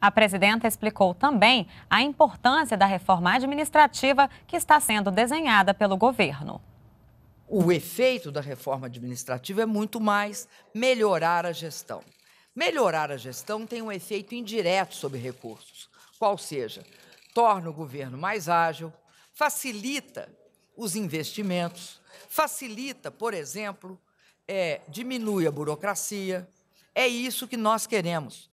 A presidenta explicou também a importância da reforma administrativa que está sendo desenhada pelo governo. O efeito da reforma administrativa é muito mais melhorar a gestão. Melhorar a gestão tem um efeito indireto sobre recursos, qual seja, torna o governo mais ágil, facilita os investimentos, facilita, por exemplo, é, diminui a burocracia. É isso que nós queremos.